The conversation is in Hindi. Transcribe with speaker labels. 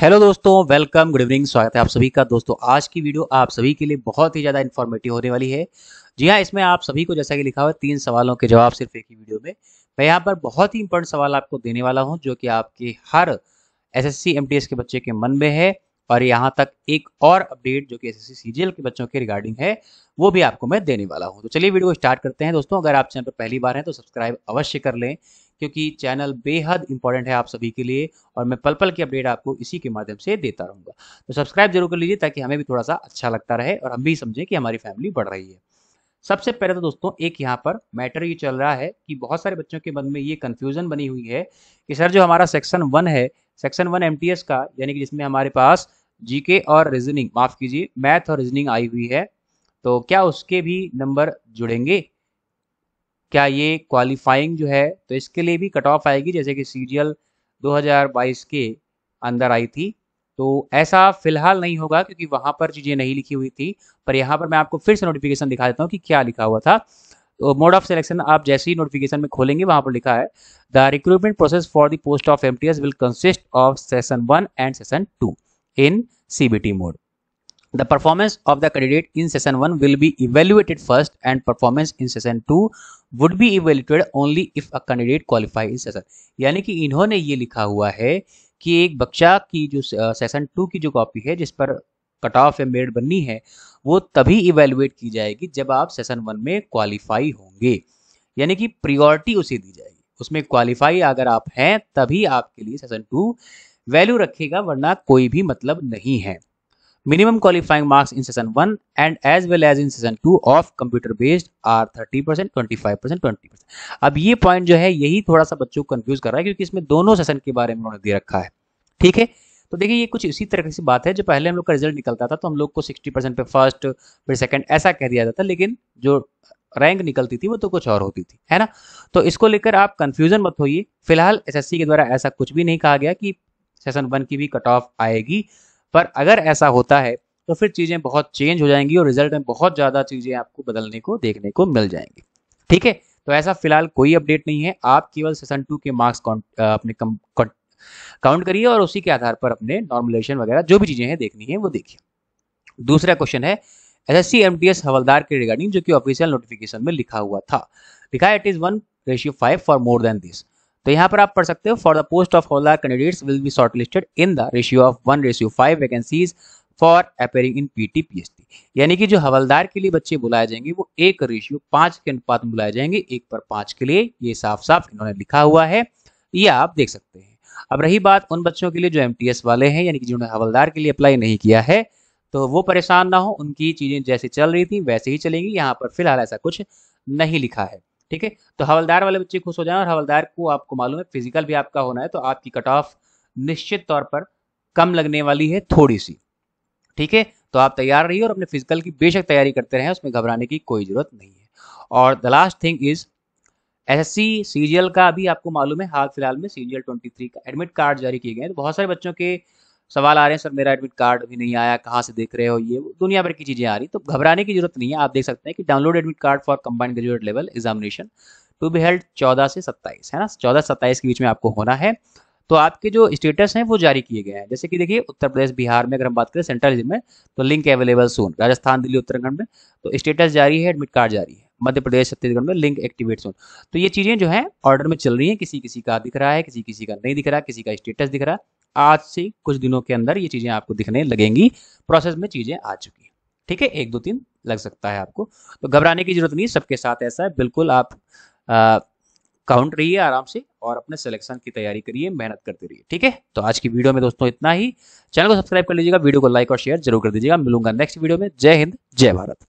Speaker 1: हेलो दोस्तों वेलकम गुड इवनिंग स्वागत है आप सभी का दोस्तों आज की वीडियो आप सभी के लिए बहुत ही ज़्यादा इन्फॉर्मेटिव होने वाली है जी हाँ इसमें आप सभी को जैसा कि लिखा हुआ है तीन सवालों के जवाब सिर्फ एक ही वीडियो में मैं यहाँ पर बहुत ही इंपॉर्टेंट सवाल आपको देने वाला हूँ जो कि आपके हर एस एस के बच्चे के मन में है और यहाँ तक एक और अपडेट जो कि एस एस के बच्चों के रिगार्डिंग है वो भी आपको मैं देने वाला हूँ तो चलिए वीडियो स्टार्ट करते हैं दोस्तों अगर आप चैनल पर पहली बार हैं तो सब्सक्राइब अवश्य कर लें क्योंकि चैनल बेहद इंपॉर्टेंट है आप सभी के लिए और मैं पल पल की अपडेट आपको इसी के माध्यम से देता रहूंगा तो सब्सक्राइब जरूर कर लीजिए ताकि हमें भी थोड़ा सा अच्छा लगता रहे और हम भी समझें कि हमारी फैमिली बढ़ रही है सबसे पहले तो दोस्तों एक यहाँ पर मैटर ये चल रहा है कि बहुत सारे बच्चों के मन में ये कन्फ्यूजन बनी हुई है कि सर जो हमारा सेक्शन वन है सेक्शन वन एम का यानी कि जिसमें हमारे पास जीके और रीजनिंग माफ कीजिए मैथ और रीजनिंग आई हुई है तो क्या उसके भी नंबर जुड़ेंगे क्या ये क्वालिफाइंग जो है तो इसके लिए भी कट ऑफ आएगी जैसे कि सी 2022 के अंदर आई थी तो ऐसा फिलहाल नहीं होगा क्योंकि वहां पर चीजें नहीं लिखी हुई थी पर यहाँ पर मैं आपको फिर से नोटिफिकेशन दिखा देता हूँ कि क्या लिखा हुआ था मोड ऑफ सिलेक्शन आप जैसे ही नोटिफिकेशन में खोलेंगे वहां पर लिखा है the recruitment process for the post of M will consist of session one and session two in CBT mode The performance of the candidate in session 1 will be evaluated first and performance in session 2 would be evaluated only if a candidate qualify in session. यानी कि इन्होंने ये लिखा हुआ है कि एक बच्चा की जो सेशन टू की जो कॉपी है जिस पर कट ऑफ या मेरिट बननी है वो तभी इवेल्युएट की जाएगी जब आप सेशन वन में क्वालिफाई होंगे यानी कि प्रियोरिटी उसे दी जाएगी उसमें क्वालिफाई अगर आप हैं तभी आपके लिए सेशन टू वैल्यू रखेगा वरना कोई भी मतलब नहीं है minimum qualifying marks in session one and as well as in session two of computer based are thirty percent twenty five percent twenty percent अब ये पॉइंट जो है यही थोड़ा सा बच्चों को कंफ्यूज कर रहा है क्योंकि इसमें दोनों सेशन के बारे में उन्होंने दे रखा है ठीक है तो देखिए ये कुछ इसी तरह की बात है जो पहले हम लोग का रिजल्ट निकलता था तो हम लोग को सिक्सटी परसेंट पे फर्स्ट फिर सेकंड ऐसा कह दिया जाता लेकिन जो रैंक निकलती थी वो तो कुछ और होती थी है ना तो इसको लेकर आप कंफ्यूजन मत होइए फिलहाल एसएससी के द्वारा ऐसा कुछ भी नहीं कहा गया कि सेशन वन की भी कट ऑफ आएगी पर अगर ऐसा होता है तो फिर चीज़ें बहुत चेंज हो जाएंगी और रिजल्ट में बहुत ज़्यादा चीज़ें आपको बदलने को देखने को मिल जाएंगी ठीक है तो ऐसा फिलहाल कोई अपडेट नहीं है आप केवल सेशन टू के मार्क्स अपने काउंट करिए और उसी के आधार पर अपने नॉर्मलाइजेशन वगैरह जो भी चीज़ें हैं देखनी है वो देखिए दूसरा क्वेश्चन है S S C M T S हवलदार के रिगार्डिंग जो कि ऑफिशियल नोटिफिकेशन में लिखा हुआ था लिखा it is one ratio five for more than this तो यहाँ पर आप पढ़ सकते हो फॉर द पोस्ट ऑफ होलदार candidates will be shortlisted in the ratio of one ratio five vacancies for appearing in PT PhD यानी कि जो हवलदार के लिए बच्चे बुलाए जाएंगे वो एक रेशियो पांच के अनुपात में बुलाए जाएंगे एक पर पांच के लिए ये साफ साफ इन्होंने लिखा हुआ है ये आप देख सकते हैं अब रही बात उन बच्चों के लिए जो एम वाले हैं यानी कि जिन्होंने हवलदार के लिए अप्लाई नहीं किया है तो वो परेशान ना हो उनकी चीजें जैसे चल रही थी वैसे ही चलेंगी यहाँ पर फिलहाल ऐसा कुछ नहीं लिखा है ठीक है तो हवलदार वाले बच्चे खुश हो जाए और हवलदार को आपको मालूम है फिजिकल भी आपका होना है तो आपकी कट ऑफ निश्चित तौर पर कम लगने वाली है थोड़ी सी ठीक है तो आप तैयार रहिए और अपने फिजिकल की बेशक तैयारी करते रहें उसमें घबराने की कोई जरूरत नहीं है और the last thing is S S C का भी आपको मालूम है हाल फिलहाल में सीजीएल 23 का एडमिट कार्ड जारी किए गए हैं तो बहुत सारे बच्चों के सवाल आ रहे हैं सर मेरा एडमिट कार्ड अभी नहीं आया कहाँ से देख रहे हो ये दुनिया भर की चीज़ें आ रही तो घबराने की जरूरत नहीं है आप देख सकते हैं कि download admit card for combined graduate level examination to be held चौदह से सत्ताईस है ना चौदह सत्ताईस के बीच में आपको होना है तो आपके जो स्टेटस हैं वो जारी किए गए हैं जैसे कि देखिए उत्तर प्रदेश बिहार में अगर हम बात करें सेंट्रल रीजन में तो link available soon Rajasthan Delhi Uttarakhand में तो स्टेटस जारी है एडमिट कार्ड जारी है मध्य प्रदेश छत्तीसगढ़ में लिंक एक्टिवेट सोन तो ये चीज़ें जो है ऑर्डर में चल रही हैं किसी किसी का दिख रहा है किसी किसी का नहीं दिख रहा किसी का स्टेटस दिख रहा है आज से कुछ दिनों के अंदर ये चीज़ें आपको दिखने लगेंगी प्रोसेस में चीज़ें आ चुकी हैं ठीक है एक दो तीन लग सकता है आपको तो घबराने की जरूरत नहीं सबके साथ ऐसा है बिल्कुल आप काउंट रहिए आराम से और अपने सिलेक्शन की तैयारी करिए मेहनत करते रहिए ठीक है तो आज की वीडियो में दोस्तों इतना ही चैनल को सब्सक्राइब कर लीजिएगा वीडियो को लाइक और शेयर जरूर कर दीजिएगा मिलूंगा नेक्स्ट वीडियो में जय हिंद जय भारत